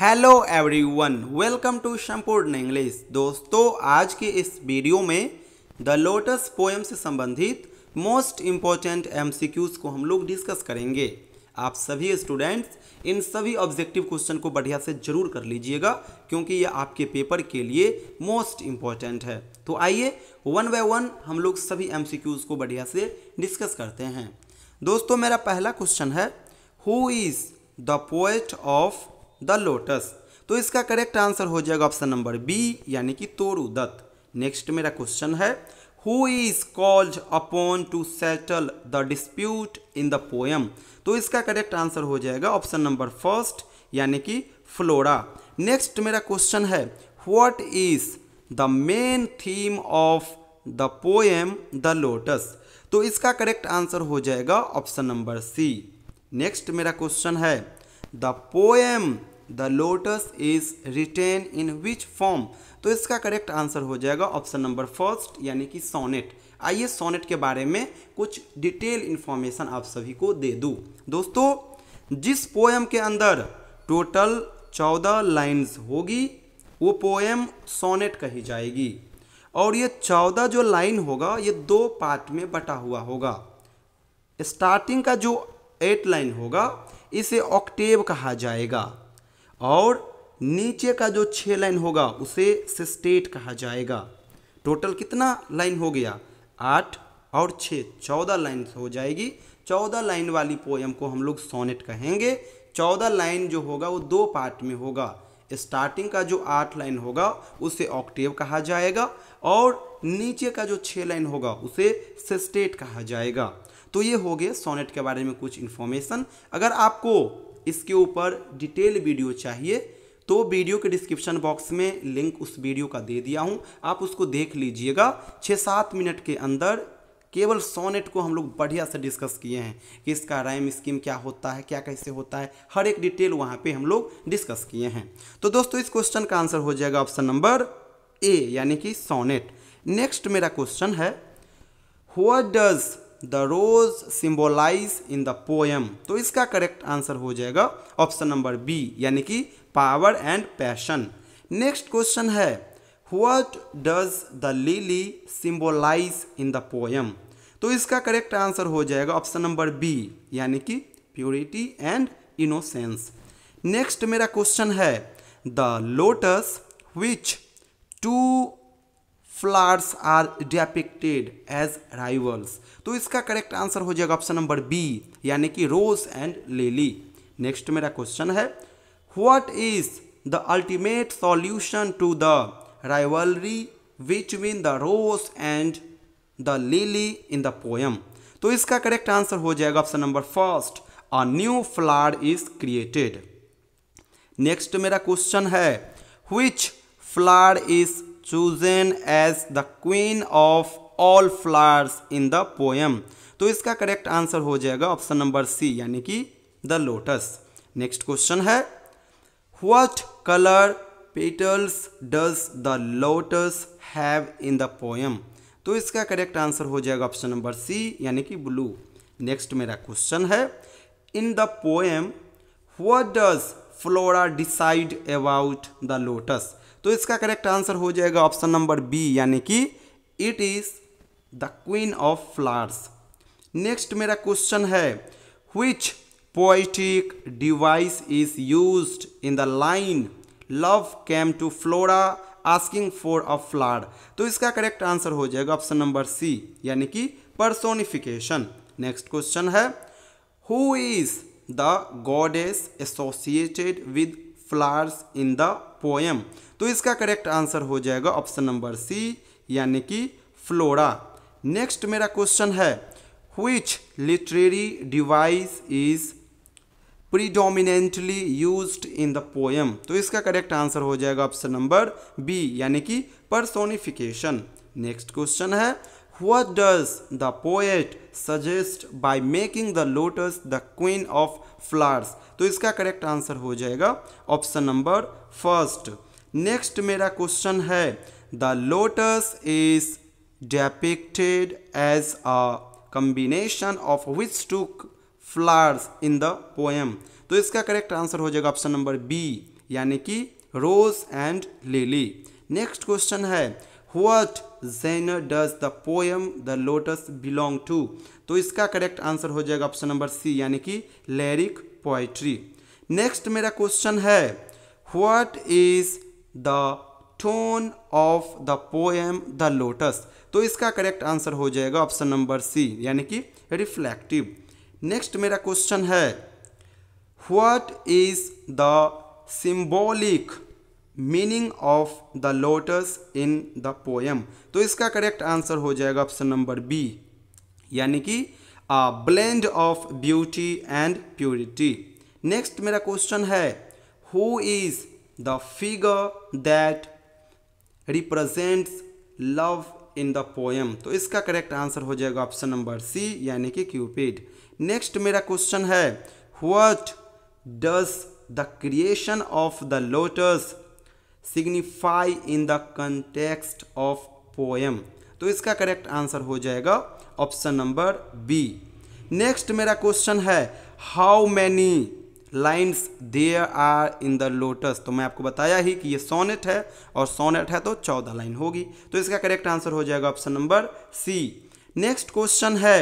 hello everyone welcome to Sampurn English दोस्तों आज के इस वीडियो में द लोटस पोएम से संबंधित मोस्ट इम्पॉर्टेंट एमसीक्यूज को हम लोग डिस्कस करेंगे आप सभी स्टूडेंट्स इन सभी ऑब्जेक्टिव क्वेश्चन को बढ़िया से जरूर कर लीजिएगा क्योंकि ये आपके पेपर के लिए मोस्ट इम्पॉर्टेंट है तो आइए वन बाय वन हम लोग सभी एम को बढ़िया से डिस्कस करते हैं दोस्तों मेरा पहला क्वेश्चन है who is the poet of the lotus तो इसका करेक्ट आंसर हो जाएगा ऑप्शन नंबर बी यानी कि दत्त नेक्स्ट मेरा क्वेश्चन है who is called upon to settle the dispute in the poem तो इसका करेक्ट आंसर हो जाएगा ऑप्शन नंबर फर्स्ट यानी कि फ्लोरा नेक्स्ट मेरा क्वेश्चन है what is the main theme of the poem the lotus तो इसका करेक्ट आंसर हो जाएगा ऑप्शन नंबर सी नेक्स्ट मेरा क्वेश्चन है the poem the lotus is written in which form तो इसका करेक्ट आंसर हो जाएगा ऑप्शन नंबर फर्स्ट यानी कि सोनेट आइए सोनेट के बारे में कुछ डिटेल इन्फॉर्मेशन आप सभी को दे दूँ दोस्तों जिस पोएम के अंदर टोटल चौदह लाइन्स होगी वो पोएम सोनेट कही जाएगी और ये चौदह जो लाइन होगा ये दो पार्ट में बटा हुआ होगा स्टार्टिंग का जो एट लाइन होगा इसे ऑक्टेव कहा जाएगा और नीचे का जो छः लाइन होगा उसे सिस्टेट कहा जाएगा टोटल कितना लाइन हो गया आठ और छः चौदह लाइन हो जाएगी चौदह लाइन वाली पोएम को हम लोग सोनेट कहेंगे चौदह लाइन जो होगा वो दो पार्ट में होगा स्टार्टिंग का जो आठ लाइन होगा उसे ऑक्टेव कहा जाएगा और नीचे का जो छः लाइन होगा उसे सेस्टेट कहा जाएगा तो ये हो गए सोनेट के बारे में कुछ इन्फॉर्मेशन अगर आपको इसके ऊपर डिटेल वीडियो चाहिए तो वीडियो के डिस्क्रिप्शन बॉक्स में लिंक उस वीडियो का दे दिया हूँ आप उसको देख लीजिएगा छः सात मिनट के अंदर केवल सोनेट को हम लोग बढ़िया से डिस्कस किए हैं कि इसका राइम स्कीम क्या होता है क्या कैसे होता है हर एक डिटेल वहाँ पे हम लोग डिस्कस किए हैं तो दोस्तों इस क्वेश्चन का आंसर हो जाएगा ऑप्शन नंबर ए यानी कि सोनेट नेक्स्ट मेरा क्वेश्चन है हुआ does the rose symbolize in the poem तो इसका करेक्ट आंसर हो जाएगा ऑप्शन नंबर बी यानी कि power and passion next question है what does the lily symbolize in the poem तो इसका करेक्ट आंसर हो जाएगा ऑप्शन नंबर बी यानी कि प्योरिटी एंड इनोसेंस नेक्स्ट मेरा क्वेश्चन है the lotus which two flowers are depicted as rivals तो इसका करेक्ट आंसर हो जाएगा ऑप्शन नंबर बी यानी कि रोज एंड लेली नेक्स्ट मेरा क्वेश्चन है what is the ultimate solution to the rivalry between the rose and the lily in the poem तो इसका करेक्ट आंसर हो जाएगा option number first a new flower is created next मेरा question है which flower is chosen as the queen of all flowers in the poem तो इसका correct answer हो जाएगा ऑप्शन नंबर सी यानी कि द लोटस नेक्स्ट क्वेश्चन है what colour petals does the lotus have in the poem तो इसका correct answer हो जाएगा ऑप्शन नंबर सी यानी कि ब्लू नेक्स्ट मेरा क्वेश्चन है in the poem what does Flora decide about the lotus तो इसका करेक्ट आंसर हो जाएगा ऑप्शन नंबर बी यानी कि it is the queen of flowers next मेरा क्वेश्चन है which poetic device is use in the line love came to Flora asking for a flower तो इसका करेक्ट आंसर हो जाएगा ऑप्शन नंबर सी यानी कि पर्सोनिफिकेशन नेक्स्ट क्वेश्चन है who is the god goddess associated with flowers in the poem तो इसका correct answer हो जाएगा ऑप्शन नंबर सी यानी कि फ्लोरा नेक्स्ट मेरा क्वेश्चन है हुई literary device is predominantly use in the poem तो इसका करेक्ट आंसर हो जाएगा ऑप्शन नंबर बी यानी कि परसोनिफिकेशन नेक्स्ट क्वेश्चन है what does the poet suggest by making the lotus the queen of flowers तो इसका करेक्ट आंसर हो जाएगा ऑप्शन नंबर फर्स्ट नेक्स्ट मेरा क्वेश्चन है the lotus is depicted as a combination of which two flowers in the poem तो इसका correct answer हो जाएगा ऑप्शन नंबर बी यानी कि rose and lily next question है what genre does the poem the lotus belong to तो इसका correct answer हो जाएगा ऑप्शन नंबर सी यानी कि लैरिक पोएट्री नेक्स्ट मेरा क्वेश्चन है what is the tone of the poem the lotus तो इसका करेक्ट आंसर हो जाएगा ऑप्शन नंबर सी यानी कि रिफ्लेक्टिव नेक्स्ट मेरा क्वेश्चन है what is the symbolic meaning of the lotus in the poem तो इसका करेक्ट आंसर हो जाएगा ऑप्शन नंबर बी यानी कि blend of beauty and purity next मेरा क्वेश्चन है who is the figure that represents love in the poem तो इसका करेक्ट आंसर हो जाएगा ऑप्शन नंबर सी यानी कि क्यूपिड नेक्स्ट मेरा क्वेश्चन है what does the creation of the lotus signify in the context of poem तो इसका करेक्ट आंसर हो जाएगा ऑप्शन नंबर बी नेक्स्ट मेरा क्वेश्चन है how many lines there are in the lotus तो मैं आपको बताया ही कि ये सोनेट है और सोनेट है तो चौदह लाइन होगी तो इसका करेक्ट आंसर हो जाएगा option number C next question है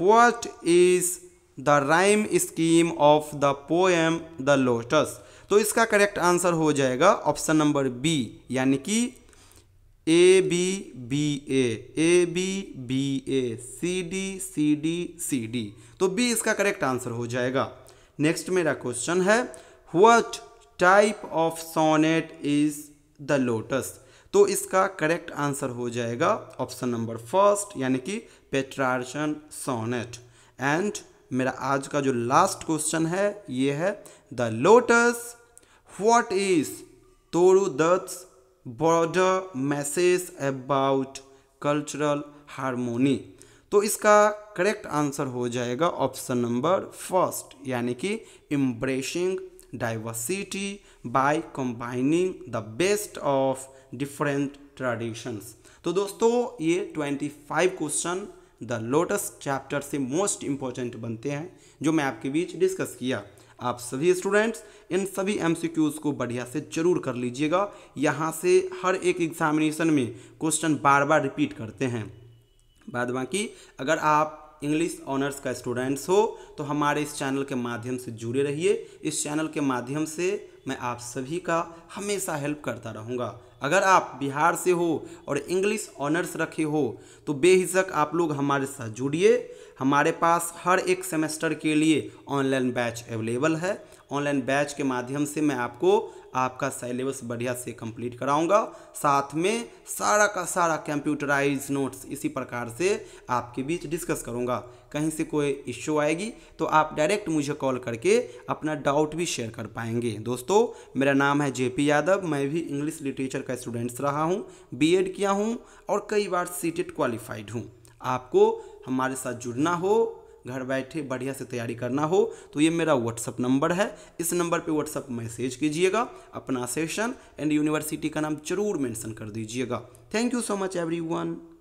what is the rhyme scheme of the poem the lotus तो इसका करेक्ट आंसर हो जाएगा ऑप्शन नंबर बी यानी कि A B B A A B B A C D C D C D तो B इसका correct answer हो जाएगा नेक्स्ट मेरा क्वेश्चन है what type of sonnet is the lotus तो इसका करेक्ट आंसर हो जाएगा ऑप्शन नंबर फर्स्ट यानी कि पेट्रार्शन सोनेट एंड मेरा आज का जो लास्ट क्वेश्चन है ये है the lotus what is Toru Dutt's broader message about cultural harmony तो इसका करेक्ट आंसर हो जाएगा ऑप्शन नंबर फर्स्ट यानी कि embracing diversity by combining the best of different traditions तो दोस्तों ये 25 क्वेश्चन द लोटस चैप्टर से मोस्ट इम्पॉर्टेंट बनते हैं जो मैं आपके बीच डिस्कस किया आप सभी स्टूडेंट्स इन सभी एम को बढ़िया से जरूर कर लीजिएगा यहाँ से हर एक एग्जामिनेशन में क्वेश्चन बार बार रिपीट करते हैं बाद बाकी अगर आप इंग्लिश ऑनर्स का स्टूडेंट्स हो तो हमारे इस चैनल के माध्यम से जुड़े रहिए इस चैनल के माध्यम से मैं आप सभी का हमेशा हेल्प करता रहूँगा अगर आप बिहार से हो और इंग्लिश ऑनर्स रखे हो तो बेहिचक आप लोग हमारे साथ जुड़िए हमारे पास हर एक सेमेस्टर के लिए ऑनलाइन बैच अवेलेबल है ऑनलाइन बैच के माध्यम से मैं आपको आपका सिलेबस बढ़िया से कंप्लीट कराऊंगा साथ में सारा का सारा कंप्यूटराइज नोट्स इसी प्रकार से आपके बीच डिस्कस करूंगा कहीं से कोई इश्यू आएगी तो आप डायरेक्ट मुझे कॉल करके अपना डाउट भी शेयर कर पाएंगे दोस्तों मेरा नाम है जे पी यादव मैं भी इंग्लिश लिटरेचर का स्टूडेंट्स रहा हूँ एड किया हूँ और कई बार सीटेट क्वालिफाइड e हूँ आपको हमारे साथ जुड़ना हो घर बैठे बढ़िया से तैयारी करना हो तो ये मेरा व्हाट्सअप नंबर है इस नंबर पे व्हाट्सअप मैसेज कीजिएगा अपना सेशन एंड यूनिवर्सिटी का नाम जरूर मेंशन कर दीजिएगा thank you so much everyone